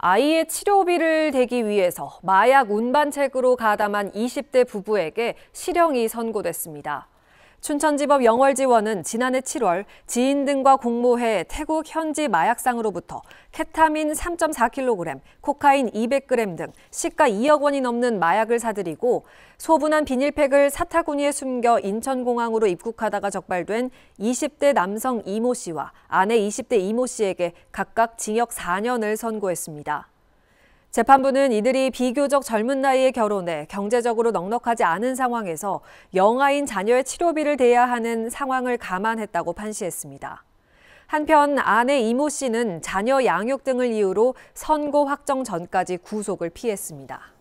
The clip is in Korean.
아이의 치료비를 대기 위해서 마약 운반책으로 가담한 20대 부부에게 실형이 선고됐습니다. 춘천지법 영월지원은 지난해 7월 지인 등과 공모해 태국 현지 마약상으로부터 케타민 3.4kg, 코카인 200g 등 시가 2억 원이 넘는 마약을 사들이고 소분한 비닐팩을 사타구니에 숨겨 인천공항으로 입국하다가 적발된 20대 남성 이모 씨와 아내 20대 이모 씨에게 각각 징역 4년을 선고했습니다. 재판부는 이들이 비교적 젊은 나이에 결혼해 경제적으로 넉넉하지 않은 상황에서 영아인 자녀의 치료비를 대야 하는 상황을 감안했다고 판시했습니다. 한편 아내 이모 씨는 자녀 양육 등을 이유로 선고 확정 전까지 구속을 피했습니다.